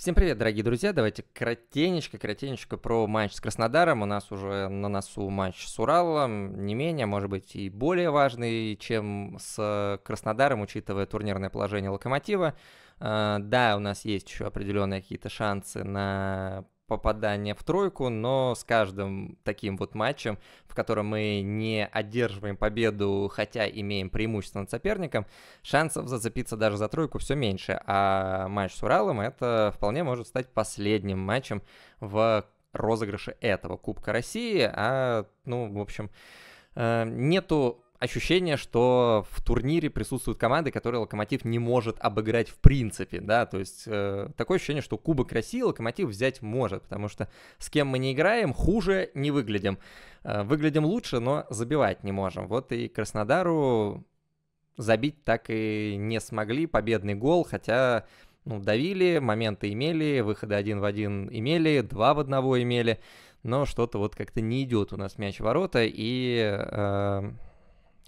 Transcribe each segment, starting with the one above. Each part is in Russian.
Всем привет, дорогие друзья! Давайте кратенечко, кратенечко про матч с Краснодаром. У нас уже на носу матч с Уралом, не менее, а может быть, и более важный, чем с Краснодаром, учитывая турнирное положение Локомотива. Э, да, у нас есть еще определенные какие-то шансы на попадания в тройку, но с каждым таким вот матчем, в котором мы не одерживаем победу, хотя имеем преимущество над соперником, шансов зацепиться даже за тройку все меньше. А матч с Уралом это вполне может стать последним матчем в розыгрыше этого Кубка России. А, ну, в общем, э, нету ощущение, что в турнире присутствуют команды, которые Локомотив не может обыграть в принципе, да, то есть э, такое ощущение, что Кубок России Локомотив взять может, потому что с кем мы не играем, хуже не выглядим. Э, выглядим лучше, но забивать не можем. Вот и Краснодару забить так и не смогли, победный гол, хотя ну, давили, моменты имели, выходы один в один имели, два в одного имели, но что-то вот как-то не идет у нас мяч в ворота, и... Э,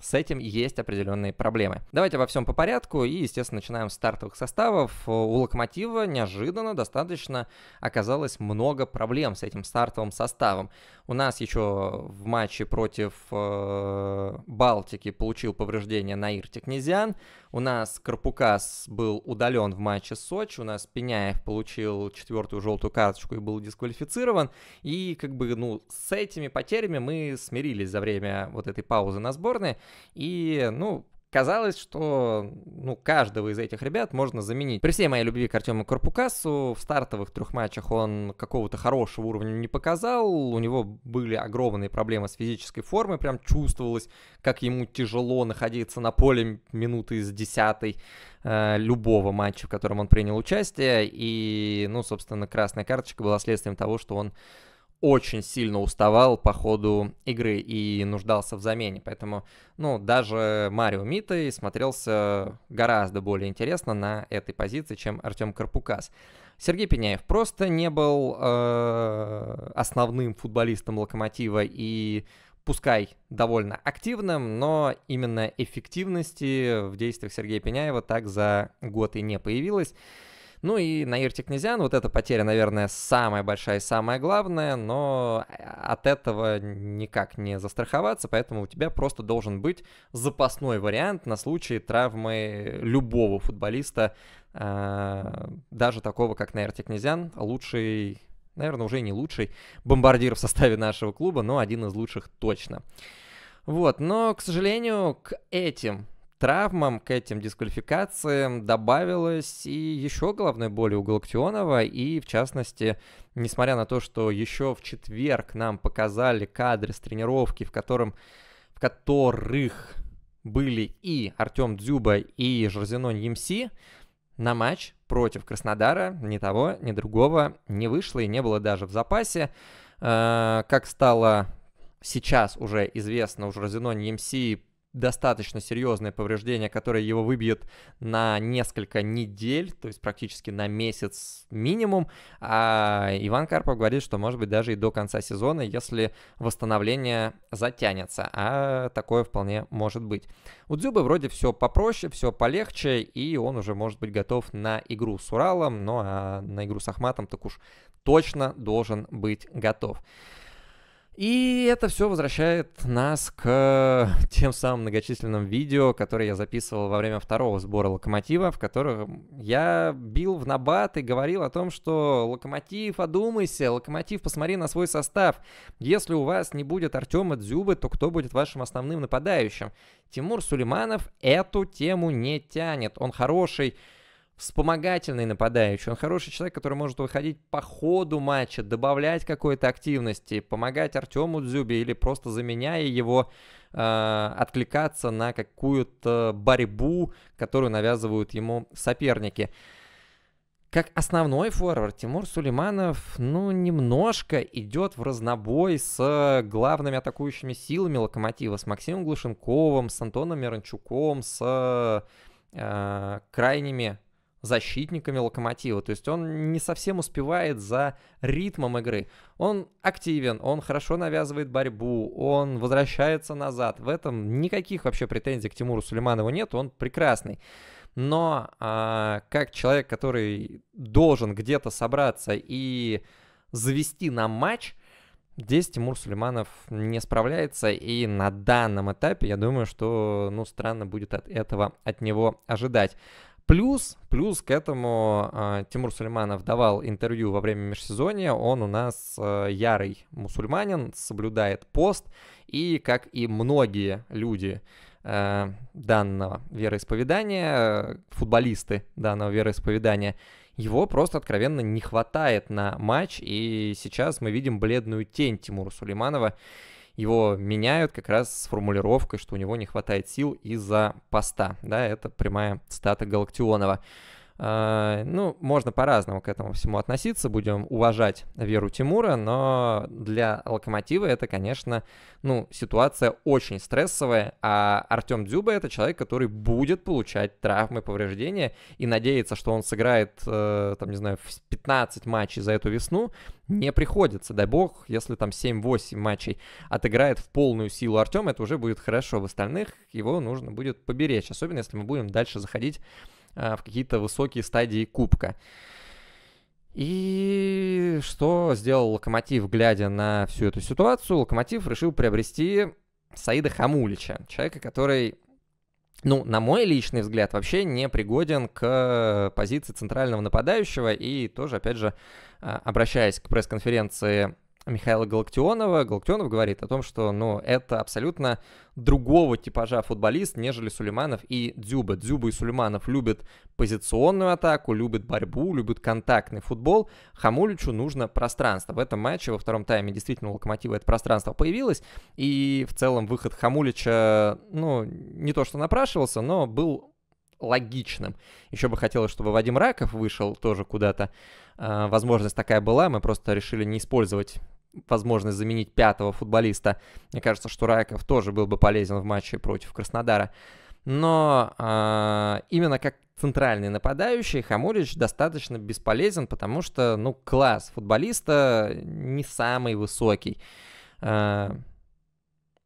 с этим есть определенные проблемы. Давайте во всем по порядку и, естественно, начинаем с стартовых составов. Э, у Локомотива неожиданно достаточно оказалось много проблем с этим стартовым составом. У нас еще в матче против э, Балтики получил повреждение Наир Технезиан. У нас Карпукас был удален в матче Сочи, у нас Пеняев получил четвертую желтую карточку и был дисквалифицирован. И как бы, ну, с этими потерями мы смирились за время вот этой паузы на сборной. И, ну, Казалось, что ну, каждого из этих ребят можно заменить. При всей моей любви к Артему Корпукасу в стартовых трех матчах он какого-то хорошего уровня не показал. У него были огромные проблемы с физической формой. Прям чувствовалось, как ему тяжело находиться на поле минуты из десятой э, любого матча, в котором он принял участие. И, ну, собственно, красная карточка была следствием того, что он очень сильно уставал по ходу игры и нуждался в замене. Поэтому, ну, даже Марио Митой смотрелся гораздо более интересно на этой позиции, чем Артем Карпукас. Сергей Пеняев просто не был э, основным футболистом локомотива и пускай довольно активным, но именно эффективности в действиях Сергея Пеняева так за год и не появилось. Ну и Наир Текнезян, вот эта потеря, наверное, самая большая и самая главная, но э, от этого никак не застраховаться, поэтому у тебя просто должен быть запасной вариант на случай травмы любого футболиста, а, даже такого, как Наир Текнезян, лучший наверное, уже не лучший бомбардир в составе нашего клуба, но один из лучших точно. Вот, но, к сожалению, к этим травмам, к этим дисквалификациям добавилась и еще головной боли у Галактионова, и в частности, несмотря на то, что еще в четверг нам показали кадры с тренировки, в, котором, в которых были и Артем Дзюба, и Жорзинон Емси, на матч против Краснодара ни того, ни другого не вышло и не было даже в запасе. А, как стало сейчас уже известно, у Жорзинон Емси достаточно серьезное повреждение, которое его выбьет на несколько недель, то есть практически на месяц минимум. А Иван Карпов говорит, что может быть даже и до конца сезона, если восстановление затянется. А такое вполне может быть. У Дзюбы вроде все попроще, все полегче, и он уже может быть готов на игру с Уралом, ну а на игру с Ахматом так уж точно должен быть готов. И это все возвращает нас к э, тем самым многочисленным видео, которые я записывал во время второго сбора локомотива, в которых я бил в набат и говорил о том, что локомотив, одумайся, локомотив, посмотри на свой состав. Если у вас не будет Артема Дзюбы, то кто будет вашим основным нападающим? Тимур Сулейманов эту тему не тянет. Он хороший вспомогательный нападающий. Он хороший человек, который может выходить по ходу матча, добавлять какой-то активности, помогать Артему Дзюбе или просто заменяя его, э, откликаться на какую-то борьбу, которую навязывают ему соперники. Как основной форвард Тимур Сулейманов, ну, немножко идет в разнобой с главными атакующими силами Локомотива, с Максимом Глушенковым, с Антоном Миранчуком, с э, крайними защитниками Локомотива. То есть он не совсем успевает за ритмом игры. Он активен, он хорошо навязывает борьбу, он возвращается назад. В этом никаких вообще претензий к Тимуру Сулейманову нет, он прекрасный. Но а, как человек, который должен где-то собраться и завести нам матч, Здесь Тимур Сулейманов не справляется, и на данном этапе, я думаю, что, ну, странно будет от этого от него ожидать. Плюс, плюс к этому э, Тимур Сулейманов давал интервью во время межсезонья. Он у нас э, ярый мусульманин, соблюдает пост. И, как и многие люди э, данного вероисповедания, э, футболисты данного вероисповедания, его просто откровенно не хватает на матч. И сейчас мы видим бледную тень Тимура Сулейманова его меняют как раз с формулировкой, что у него не хватает сил из-за поста. Да, это прямая цитата Галактионова. А, ну, можно по-разному к этому всему относиться, будем уважать веру Тимура, но для Локомотива это, конечно, ну, ситуация очень стрессовая, а Артем Дзюба это человек, который будет получать травмы, повреждения, и надеяться, что он сыграет, э, там, не знаю, 15 матчей за эту весну, не приходится. Дай бог, если там 7-8 матчей отыграет в полную силу Артем, это уже будет хорошо. В остальных его нужно будет поберечь, особенно если мы будем дальше заходить Э, в какие-то высокие стадии кубка. И что сделал Локомотив, глядя на всю эту ситуацию? Локомотив решил приобрести Саида Хамулича, человека, который, ну, на мой личный взгляд, вообще не пригоден к позиции центрального нападающего. И тоже, опять же, э, обращаясь к пресс-конференции Михаила Галактионова. Галактионов говорит о том, что ну, это абсолютно другого типажа футболист, нежели Сулейманов и Дзюба. Дзюба и Сулейманов любят позиционную атаку, любят борьбу, любят контактный футбол. Хамуличу нужно пространство. В этом матче во втором тайме действительно у Локомотива это пространство появилось. И в целом выход Хамулича, ну, не то что напрашивался, но был логичным. Еще бы хотелось, чтобы Вадим Раков вышел тоже куда-то. А, возможность такая была, мы просто решили не использовать возможность заменить пятого футболиста. Мне кажется, что Раков тоже был бы полезен в матче против Краснодара. Но а, именно как центральный нападающий Хамурич достаточно бесполезен, потому что, ну, класс футболиста не самый высокий. А,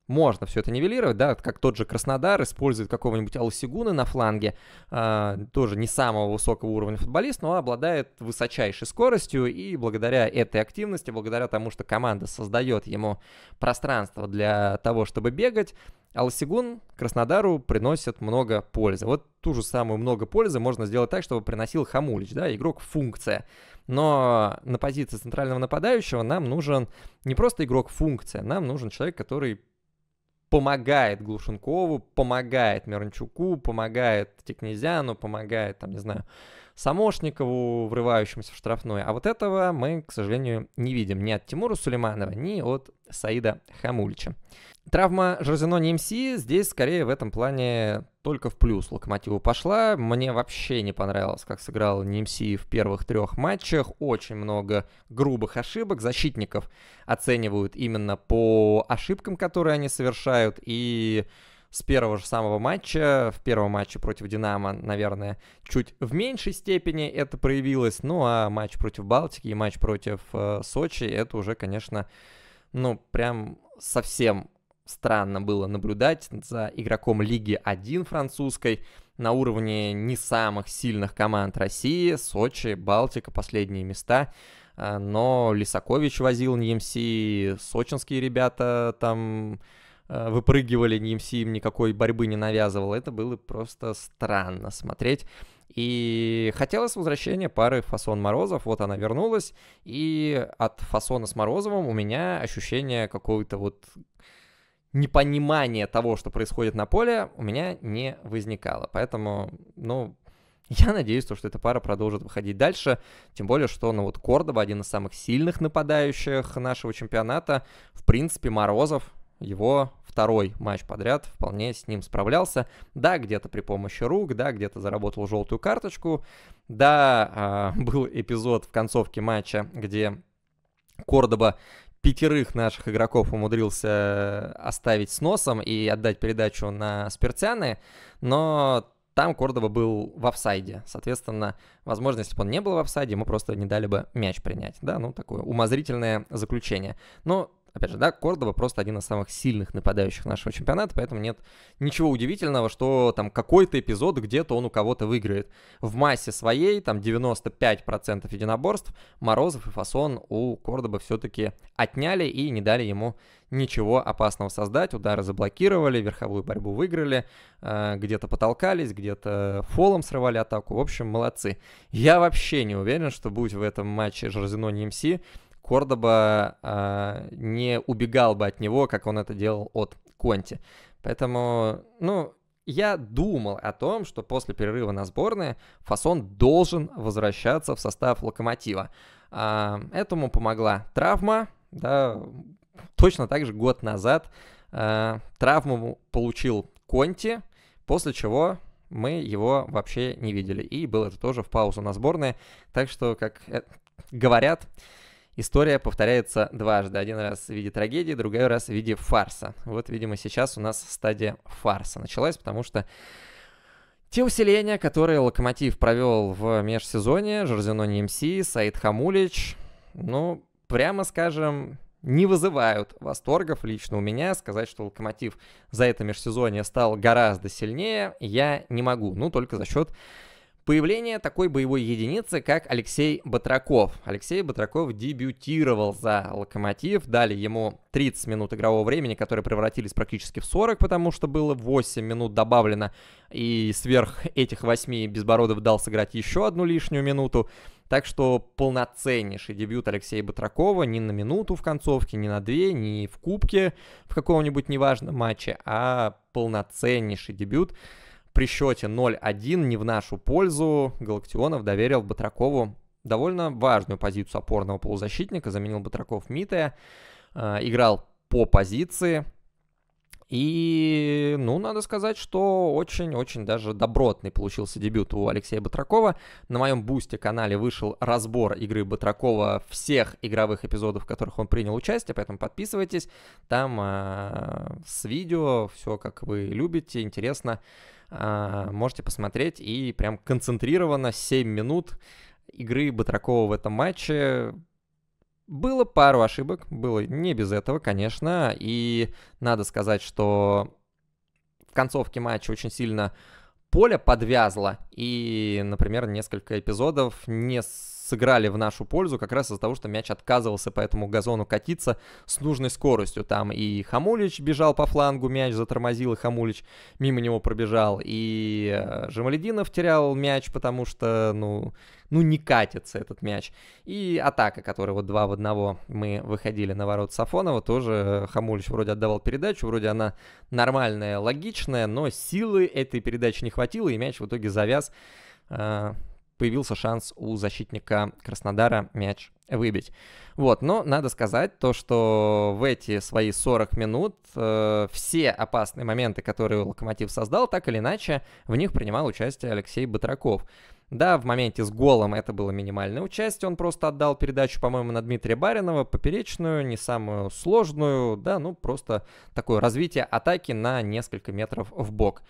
можно все это нивелировать, да, как тот же Краснодар использует какого-нибудь Алсигуна на фланге, э, тоже не самого высокого уровня футболист, но обладает высочайшей скоростью, и благодаря этой активности, благодаря тому, что команда создает ему пространство для того, чтобы бегать, Алсигун Краснодару приносит много пользы. Вот ту же самую много пользы можно сделать так, чтобы приносил Хамулич, да, игрок-функция. Но на позиции центрального нападающего нам нужен не просто игрок-функция, нам нужен человек, который помогает Глушенкову, помогает Миранчуку, помогает Текнезяну, помогает, там, не знаю, Самошникову, врывающемуся в штрафной. А вот этого мы, к сожалению, не видим ни от Тимура Сулейманова, ни от Саида Хамульча. Травма Жорзино Немси здесь скорее в этом плане только в плюс Локомотиву пошла. Мне вообще не понравилось, как сыграл Немси в первых трех матчах. Очень много грубых ошибок. Защитников оценивают именно по ошибкам, которые они совершают. И с первого же самого матча, в первом матче против «Динамо», наверное, чуть в меньшей степени это проявилось, ну а матч против «Балтики» и матч против э, «Сочи» — это уже, конечно, ну прям совсем странно было наблюдать за игроком Лиги 1 французской на уровне не самых сильных команд России, Сочи, Балтика, последние места. Э, но Лисакович возил на ЕМС, сочинские ребята там Э, выпрыгивали, DMC им никакой борьбы не навязывал. Это было просто странно смотреть. И хотелось возвращения пары Фасон Морозов. Вот она вернулась. И от Фасона с Морозовым у меня ощущение какого-то вот непонимания того, что происходит на поле, у меня не возникало. Поэтому, ну, я надеюсь, что эта пара продолжит выходить дальше, тем более, что, ну вот, Кордова один из самых сильных нападающих нашего чемпионата. В принципе, Морозов его второй матч подряд вполне с ним справлялся. Да, где-то при помощи рук, да, где-то заработал желтую карточку. Да, а, был эпизод в концовке матча, где Кордоба пятерых наших игроков умудрился э, оставить с носом и отдать передачу на Спиртяны, но там Кордоба был в офсайде. Соответственно, возможно, если бы он не был в офсайде, ему просто не дали бы мяч принять. Да, ну, такое умозрительное заключение. Но Опять же, да, Кордова просто один из самых сильных нападающих нашего чемпионата, поэтому нет ничего удивительного, что там какой-то эпизод где-то он у кого-то выиграет. В массе своей, там 95% единоборств, Морозов и Фасон у Кордоба все-таки отняли и не дали ему ничего опасного создать. Удары заблокировали, верховую борьбу выиграли, э, где-то потолкались, где-то фолом срывали атаку. В общем, молодцы. Я вообще не уверен, что будет в этом матче Жорзино не МС, Кордоба э, не убегал бы от него, как он это делал от Конти. Поэтому, ну, я думал о том, что после перерыва на сборные Фасон должен возвращаться в состав Локомотива. Э, этому помогла травма, да, точно так же год назад э, травму получил Конти, после чего мы его вообще не видели. И был это тоже в паузу на сборные. Так что, как э, говорят, История повторяется дважды. Один раз в виде трагедии, другой раз в виде фарса. Вот, видимо, сейчас у нас стадия фарса началась, потому что те усиления, которые Локомотив провел в межсезонье, Жорзино Немси, Саид Хамулич, ну, прямо скажем, не вызывают восторгов лично у меня. Сказать, что Локомотив за это межсезонье стал гораздо сильнее, я не могу. Ну, только за счет появление такой боевой единицы, как Алексей Батраков. Алексей Батраков дебютировал за «Локомотив», дали ему 30 минут игрового времени, которые превратились практически в 40, потому что было 8 минут добавлено, и сверх этих 8 Безбородов дал сыграть еще одну лишнюю минуту. Так что полноценнейший дебют Алексея Батракова не на минуту в концовке, не на две, не в кубке в каком-нибудь неважном матче, а полноценнейший дебют при счете 0-1 не в нашу пользу Галактионов доверил Батракову довольно важную позицию опорного полузащитника, заменил Батраков Митая, а, играл по позиции, и, ну, надо сказать, что очень-очень даже добротный получился дебют у Алексея Батракова. На моем бусте канале вышел разбор игры Батракова всех игровых эпизодов, в которых он принял участие, поэтому подписывайтесь. Там э, с видео все, как вы любите, интересно. А, можете посмотреть и прям концентрированно 7 минут игры Батракова в этом матче. Было пару ошибок, было не без этого, конечно, и надо сказать, что в концовке матча очень сильно поле подвязло, и, например, несколько эпизодов не с сыграли в нашу пользу как раз из-за того, что мяч отказывался по этому газону катиться с нужной скоростью. Там и Хамулич бежал по флангу, мяч затормозил, и Хамулич мимо него пробежал. И э, Жамалединов терял мяч, потому что, ну, ну не катится этот мяч. И атака, которая вот два в одного мы выходили на ворот Сафонова, тоже Хамулич вроде отдавал передачу, вроде она нормальная, логичная, но силы этой передачи не хватило, и мяч в итоге завяз э, появился шанс у защитника Краснодара мяч выбить. Вот, но надо сказать то, что в эти свои 40 минут э, все опасные моменты, которые Локомотив создал, так или иначе, в них принимал участие Алексей Батраков. Да, в моменте с голом это было минимальное участие, он просто отдал передачу, по-моему, на Дмитрия Баринова, поперечную, не самую сложную, да, ну просто такое развитие атаки на несколько метров в бок.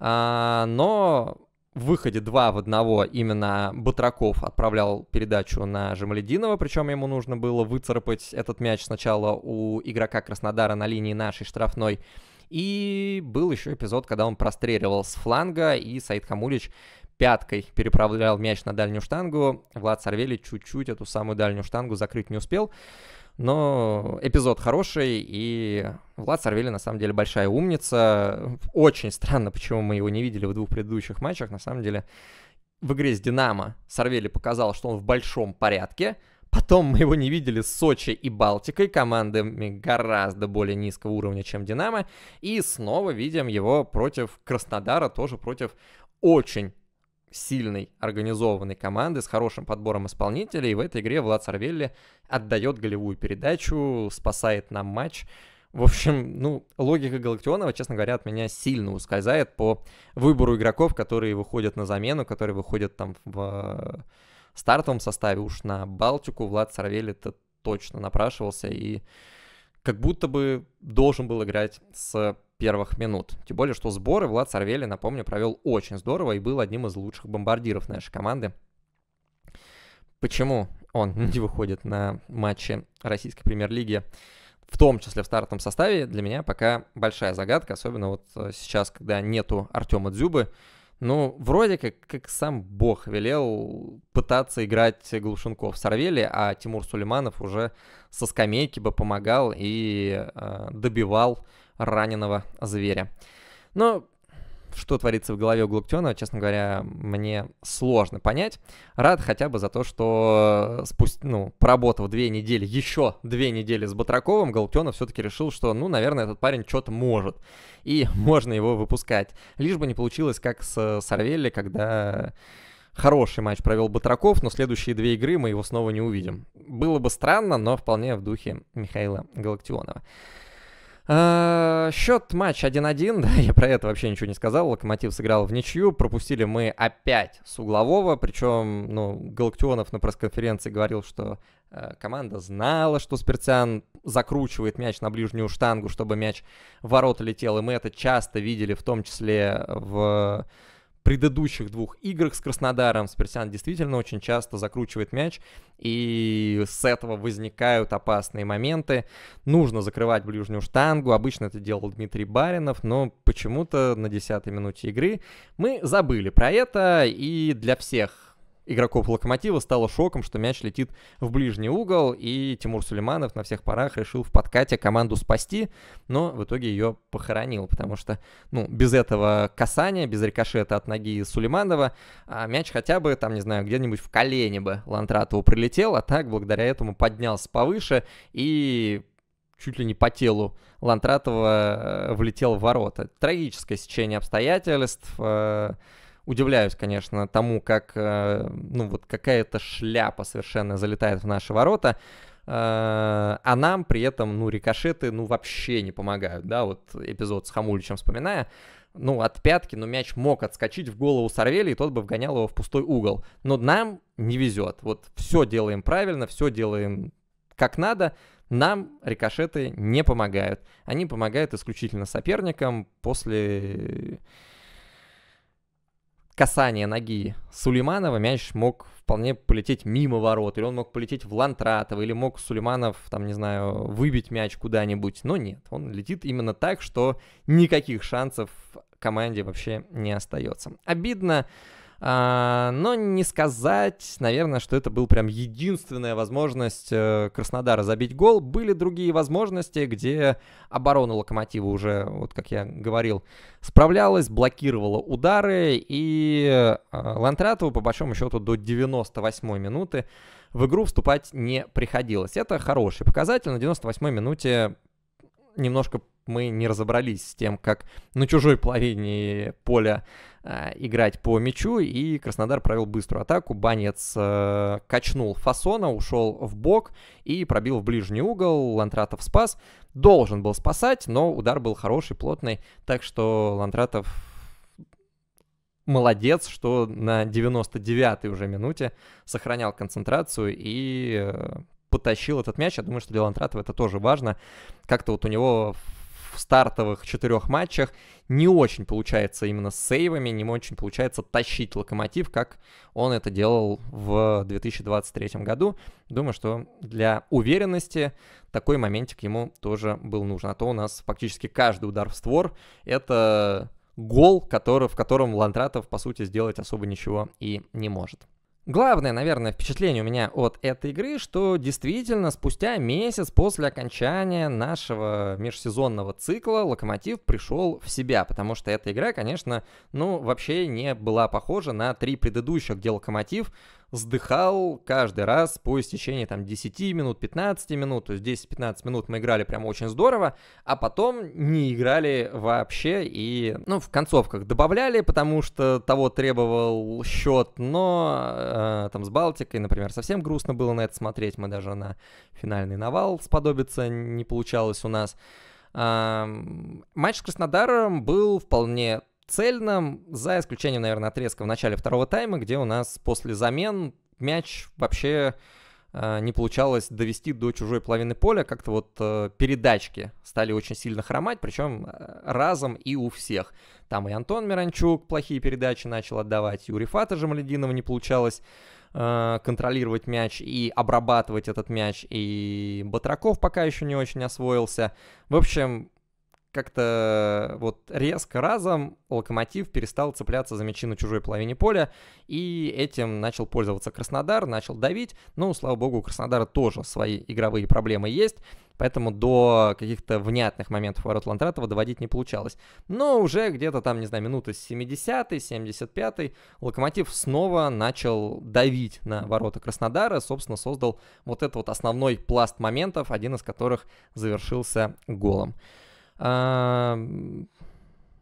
А, но в выходе два в одного именно Батраков отправлял передачу на Жемалединова, причем ему нужно было выцарапать этот мяч сначала у игрока Краснодара на линии нашей штрафной. И был еще эпизод, когда он простреливал с фланга, и Саид Хамулич пяткой переправлял мяч на дальнюю штангу. Влад Сарвели чуть-чуть эту самую дальнюю штангу закрыть не успел. Но эпизод хороший, и Влад Сорвели на самом деле большая умница. Очень странно, почему мы его не видели в двух предыдущих матчах. На самом деле в игре с Динамо Сорвели показал, что он в большом порядке. Потом мы его не видели с Сочи и Балтикой, командами гораздо более низкого уровня, чем Динамо. И снова видим его против Краснодара, тоже против очень сильной, организованной команды с хорошим подбором исполнителей. в этой игре Влад Сарвелли отдает голевую передачу, спасает нам матч. В общем, ну, логика Галактионова, честно говоря, от меня сильно ускользает по выбору игроков, которые выходят на замену, которые выходят там в э, стартовом составе. Уж на Балтику Влад Сарвель это точно напрашивался и как будто бы должен был играть с первых минут. Тем более, что сборы Влад Сарвели, напомню, провел очень здорово и был одним из лучших бомбардиров нашей команды. Почему он не выходит на матчи российской премьер-лиги, в том числе в стартовом составе, для меня пока большая загадка, особенно вот э, сейчас, когда нету Артема Дзюбы, ну, вроде как, как сам Бог велел пытаться играть Глушенков в Арвели, а Тимур Сулейманов уже со скамейки бы помогал и э, добивал раненого зверя. Но что творится в голове у Глуктена, честно говоря, мне сложно понять. Рад хотя бы за то, что э, спустя, ну, поработав две недели, еще две недели с Батраковым, Галактионов все-таки решил, что, ну, наверное, этот парень что-то может, и можно его выпускать. Лишь бы не получилось, как с э, Сарвелли, когда хороший матч провел Батраков, но следующие две игры мы его снова не увидим. Было бы странно, но вполне в духе Михаила Галактионова. Э, счет матч 1-1, да, я про это вообще ничего не сказал. Локомотив сыграл в ничью, пропустили мы опять с углового, причем, ну, Галактионов на пресс-конференции говорил, что э, команда знала, что Спирцян закручивает мяч на ближнюю штангу, чтобы мяч в ворота летел, и мы это часто видели, в том числе в предыдущих двух играх с Краснодаром Спирсян действительно очень часто закручивает мяч, и с этого возникают опасные моменты. Нужно закрывать ближнюю штангу, обычно это делал Дмитрий Баринов, но почему-то на 10-й минуте игры мы забыли про это, и для всех игроков Локомотива стало шоком, что мяч летит в ближний угол, и Тимур Сулейманов на всех парах решил в подкате команду спасти, но в итоге ее похоронил, потому что, ну, без этого касания, без рикошета от ноги Сулейманова, а мяч хотя бы, там, не знаю, где-нибудь в колени бы Лантратову прилетел, а так, благодаря этому поднялся повыше и чуть ли не по телу Лантратова э, влетел в ворота. Трагическое сечение обстоятельств, э, удивляюсь, конечно, тому, как, э, ну, вот какая-то шляпа совершенно залетает в наши ворота, э, а нам при этом, ну, рикошеты, ну, вообще не помогают, да, вот эпизод с Хамуличем вспоминая, ну, от пятки, но ну, мяч мог отскочить в голову сорвели и тот бы вгонял его в пустой угол. Но нам не везет. Вот все делаем правильно, все делаем как надо. Нам рикошеты не помогают. Они помогают исключительно соперникам после касание ноги Сулейманова мяч мог вполне полететь мимо ворот, или он мог полететь в Лантратова, или мог Сулейманов, там, не знаю, выбить мяч куда-нибудь, но нет, он летит именно так, что никаких шансов команде вообще не остается. Обидно, а, но не сказать, наверное, что это был прям единственная возможность э, Краснодара забить гол. Были другие возможности, где оборона Локомотива уже, вот как я говорил, справлялась, блокировала удары. И а, Лантратову, по большому счету, до 98 минуты в игру вступать не приходилось. Это хороший показатель. На 98-й минуте немножко мы не разобрались с тем, как на чужой половине поля э, играть по мячу, и Краснодар провел быструю атаку. Банец э, качнул фасона, ушел в бок и пробил в ближний угол. Лантратов спас, должен был спасать, но удар был хороший, плотный, так что Лантратов молодец, что на 99-й уже минуте сохранял концентрацию и э, потащил этот мяч. Я думаю, что для Лантратова это тоже важно. Как-то вот у него в стартовых четырех матчах не очень получается именно с сейвами, не очень получается тащить локомотив, как он это делал в 2023 году. Думаю, что для уверенности такой моментик ему тоже был нужен. А то у нас фактически каждый удар в створ — это гол, который, в котором Лантратов, по сути, сделать особо ничего и не может. Главное, наверное, впечатление у меня от этой игры, что действительно спустя месяц после окончания нашего межсезонного цикла Локомотив пришел в себя, потому что эта игра, конечно, ну, вообще не была похожа на три предыдущих, где Локомотив вздыхал каждый раз по истечении там 10 минут, 15 минут, то есть 10-15 минут мы играли прямо очень здорово, а потом не играли вообще и, ну, в концовках добавляли, потому что того требовал счет, но э, там с Балтикой, например, совсем грустно было на это смотреть, мы даже на финальный навал сподобиться не получалось у нас. Матч с Краснодаром был вполне цельно, за исключением, наверное, отрезка в начале второго тайма, где у нас после замен мяч вообще э, не получалось довести до чужой половины поля. Как-то вот э, передачки стали очень сильно хромать, причем э, разом и у всех. Там и Антон Миранчук плохие передачи начал отдавать, и у Рифата Жамалединова не получалось э, контролировать мяч и обрабатывать этот мяч, и Батраков пока еще не очень освоился. В общем, как-то вот резко разом Локомотив перестал цепляться за мячи на чужой половине поля, и этим начал пользоваться Краснодар, начал давить. Ну, слава богу, у Краснодара тоже свои игровые проблемы есть, поэтому до каких-то внятных моментов ворот Лантратова доводить не получалось. Но уже где-то там, не знаю, минуты 70-й, 75-й Локомотив снова начал давить на ворота Краснодара, собственно, создал вот этот вот основной пласт моментов, один из которых завершился голом.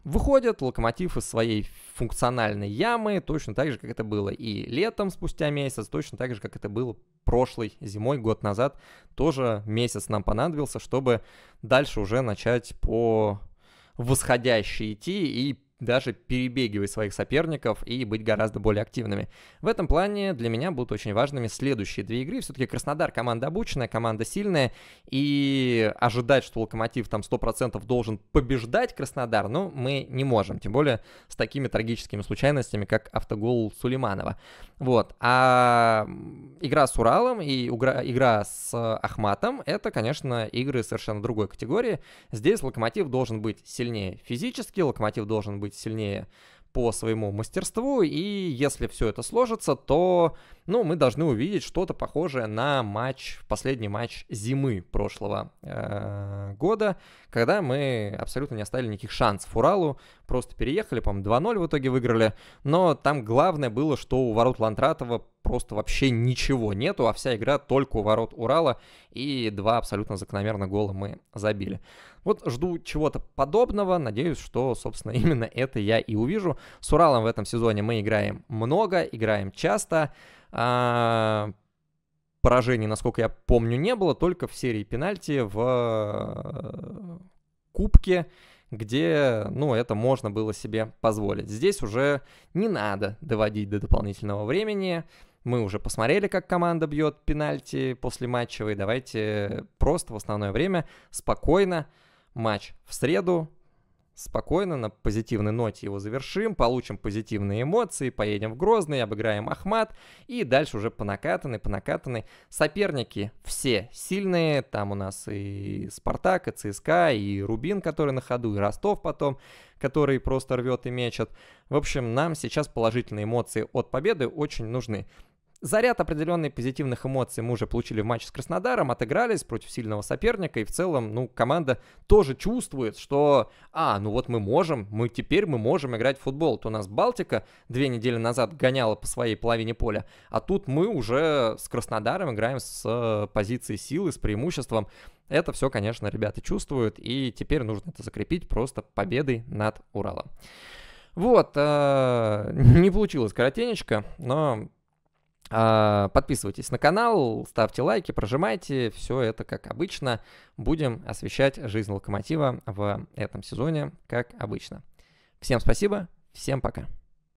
Выходят Локомотив из своей функциональной ямы, точно так же, как это было и летом спустя месяц, точно так же, как это было прошлой зимой, год назад. Тоже месяц нам понадобился, чтобы дальше уже начать по восходящей идти и даже перебегивать своих соперников и быть гораздо более активными. В этом плане для меня будут очень важными следующие две игры. Все-таки Краснодар команда обученная, команда сильная, и ожидать, что Локомотив там 100% должен побеждать Краснодар, ну, мы не можем, тем более с такими трагическими случайностями, как автогол Сулейманова. Вот. А игра с Уралом и игра, игра с Ахматом — это, конечно, игры совершенно другой категории. Здесь Локомотив должен быть сильнее физически, Локомотив должен быть быть сильнее по своему мастерству, и если все это сложится, то, ну, мы должны увидеть что-то похожее на матч, последний матч зимы прошлого э, года, когда мы абсолютно не оставили никаких шансов Уралу, просто переехали, по-моему, 2-0 в итоге выиграли, но там главное было, что у ворот Лантратова просто вообще ничего нету, а вся игра только у ворот Урала, и два абсолютно закономерно гола мы забили. Вот жду чего-то подобного, надеюсь, что, собственно, именно это я и увижу. С Уралом в этом сезоне мы играем много, играем часто, а, поражений, насколько я помню, не было, только в серии пенальти в э, Кубке, где, ну, это можно было себе позволить. Здесь уже не надо доводить до дополнительного времени, мы уже посмотрели, как команда бьет пенальти после матчевой, давайте просто в основное время спокойно матч в среду, спокойно, на позитивной ноте его завершим, получим позитивные эмоции, поедем в Грозный, обыграем Ахмат, и дальше уже по накатанной, по накатанной. Соперники все сильные, там у нас и Спартак, и ЦСКА, и Рубин, который на ходу, и Ростов потом, который просто рвет и мечет. В общем, нам сейчас положительные эмоции от победы очень нужны. Заряд определенной позитивных эмоций мы уже получили в матче с Краснодаром, отыгрались против сильного соперника, и в целом, ну, команда тоже чувствует, что, а, ну вот мы можем, мы теперь мы можем играть в футбол. То у нас Балтика две недели назад гоняла по своей половине поля, а тут мы уже с Краснодаром играем с э, позиции силы, с преимуществом. Это все, конечно, ребята чувствуют, и теперь нужно это закрепить просто победой над Уралом. Вот, э, не получилось коротенечко, но а, подписывайтесь на канал, ставьте лайки, прожимайте. Все это, как обычно, будем освещать жизнь локомотива в этом сезоне, как обычно. Всем спасибо, всем пока.